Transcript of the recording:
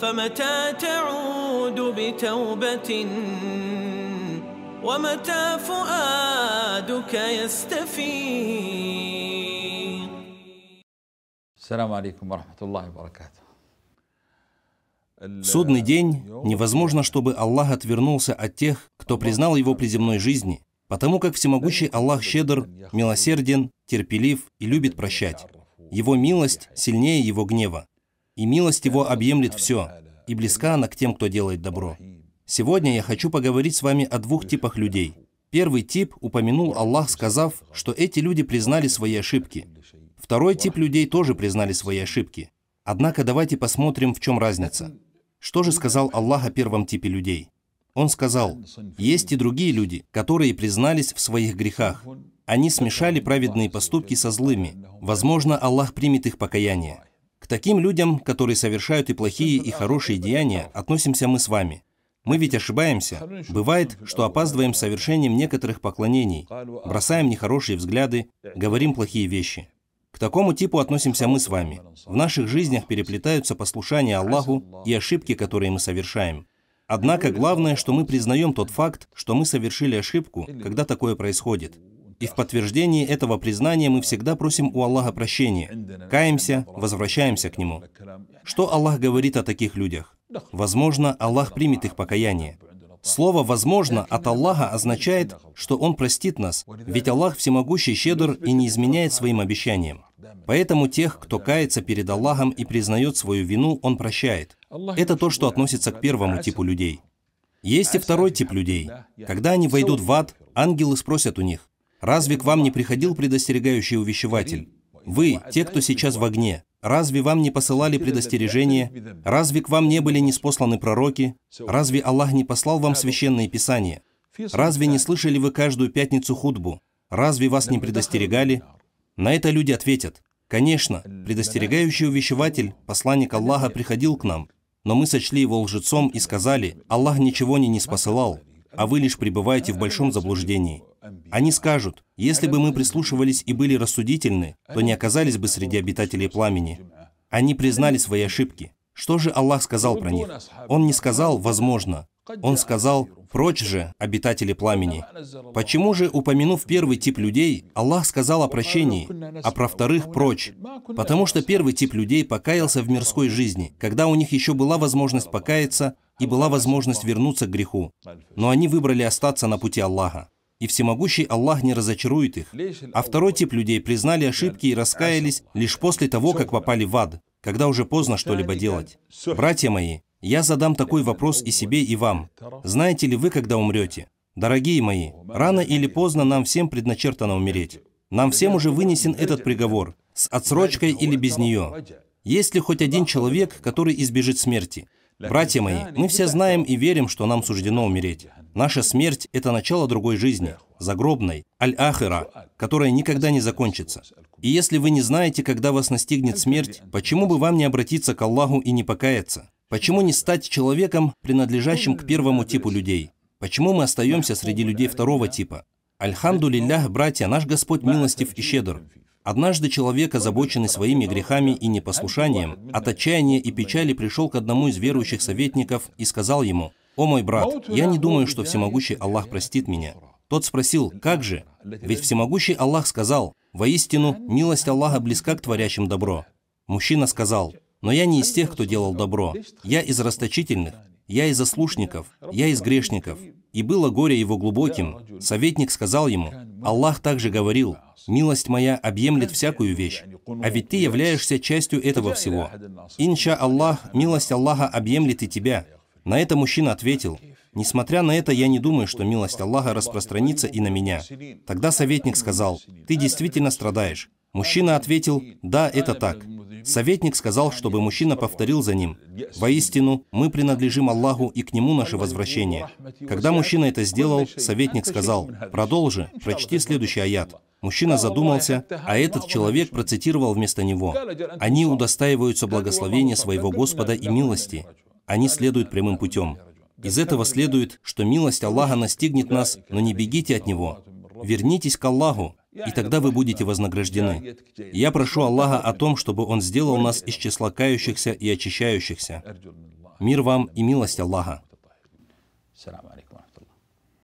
فمتى تعود بتوبة ومتى فؤادك يستفيق السلام عليكم ورحمة الله وبركاته судный день невозможно, чтобы Аллах отвернулся от тех, кто признал его при земной жизни, потому как всемогущий Аллах щедр, милосерден, терпелив и любит прощать. Его милость сильнее его гнева. И милость Его объемлет все, и близка она к тем, кто делает добро. Сегодня я хочу поговорить с вами о двух типах людей. Первый тип упомянул Аллах, сказав, что эти люди признали свои ошибки. Второй тип людей тоже признали свои ошибки. Однако давайте посмотрим, в чем разница. Что же сказал Аллах о первом типе людей? Он сказал, «Есть и другие люди, которые признались в своих грехах. Они смешали праведные поступки со злыми. Возможно, Аллах примет их покаяние таким людям, которые совершают и плохие, и хорошие деяния, относимся мы с вами. Мы ведь ошибаемся. Бывает, что опаздываем с совершением некоторых поклонений, бросаем нехорошие взгляды, говорим плохие вещи. К такому типу относимся мы с вами. В наших жизнях переплетаются послушание Аллаху и ошибки, которые мы совершаем. Однако главное, что мы признаем тот факт, что мы совершили ошибку, когда такое происходит. И в подтверждении этого признания мы всегда просим у Аллаха прощения, каемся, возвращаемся к Нему. Что Аллах говорит о таких людях? Возможно, Аллах примет их покаяние. Слово «возможно» от Аллаха означает, что Он простит нас, ведь Аллах всемогущий, щедр и не изменяет своим обещаниям. Поэтому тех, кто кается перед Аллахом и признает свою вину, Он прощает. Это то, что относится к первому типу людей. Есть и второй тип людей. Когда они войдут в ад, ангелы спросят у них, Разве к вам не приходил предостерегающий увещеватель? Вы, те, кто сейчас в огне, разве вам не посылали предостережение? Разве к вам не были неспосланы пророки? Разве Аллах не послал вам священные писания? Разве не слышали вы каждую пятницу худбу? Разве вас не предостерегали? На это люди ответят. Конечно, предостерегающий увещеватель, посланник Аллаха, приходил к нам, но мы сочли его лжецом и сказали, Аллах ничего не не спосылал а вы лишь пребываете в большом заблуждении. Они скажут, если бы мы прислушивались и были рассудительны, то не оказались бы среди обитателей пламени. Они признали свои ошибки. Что же Аллах сказал про них? Он не сказал «возможно». Он сказал «прочь же, обитатели пламени». Почему же, упомянув первый тип людей, Аллах сказал о прощении, а про вторых «прочь»? Потому что первый тип людей покаялся в мирской жизни, когда у них еще была возможность покаяться, и была возможность вернуться к греху, но они выбрали остаться на пути Аллаха. И всемогущий Аллах не разочарует их. А второй тип людей признали ошибки и раскаялись лишь после того, как попали в ад, когда уже поздно что-либо делать. Братья мои, я задам такой вопрос и себе, и вам. Знаете ли вы, когда умрете? Дорогие мои, рано или поздно нам всем предначертано умереть. Нам всем уже вынесен этот приговор, с отсрочкой или без нее. Есть ли хоть один человек, который избежит смерти? Братья мои, мы все знаем и верим, что нам суждено умереть. Наша смерть – это начало другой жизни, загробной, аль-ахира, которая никогда не закончится. И если вы не знаете, когда вас настигнет смерть, почему бы вам не обратиться к Аллаху и не покаяться? Почему не стать человеком, принадлежащим к первому типу людей? Почему мы остаемся среди людей второго типа? Альхамдулиллях, братья, наш Господь милостив и щедр. Однажды человек, озабоченный своими грехами и непослушанием, от отчаяния и печали пришел к одному из верующих советников и сказал ему, «О мой брат, я не думаю, что всемогущий Аллах простит меня». Тот спросил, «Как же? Ведь всемогущий Аллах сказал, «Воистину, милость Аллаха близка к творящим добро». Мужчина сказал, «Но я не из тех, кто делал добро. Я из расточительных, я из ослушников, я из грешников». И было горе его глубоким. Советник сказал ему, Аллах также говорил, «Милость моя объемлет всякую вещь, а ведь ты являешься частью этого всего. Инша Аллах, милость Аллаха объемлет и тебя». На это мужчина ответил, «Несмотря на это, я не думаю, что милость Аллаха распространится и на меня». Тогда советник сказал, «Ты действительно страдаешь». Мужчина ответил, «Да, это так. Советник сказал, чтобы мужчина повторил за ним, «Воистину, мы принадлежим Аллаху и к Нему наше возвращение». Когда мужчина это сделал, советник сказал, «Продолжи, прочти следующий аят». Мужчина задумался, а этот человек процитировал вместо него. «Они удостаиваются благословения своего Господа и милости. Они следуют прямым путем». Из этого следует, что милость Аллаха настигнет нас, но не бегите от Него. Вернитесь к Аллаху, и тогда вы будете вознаграждены. Я прошу Аллаха о том, чтобы Он сделал нас из числа кающихся и очищающихся. Мир вам и милость Аллаха.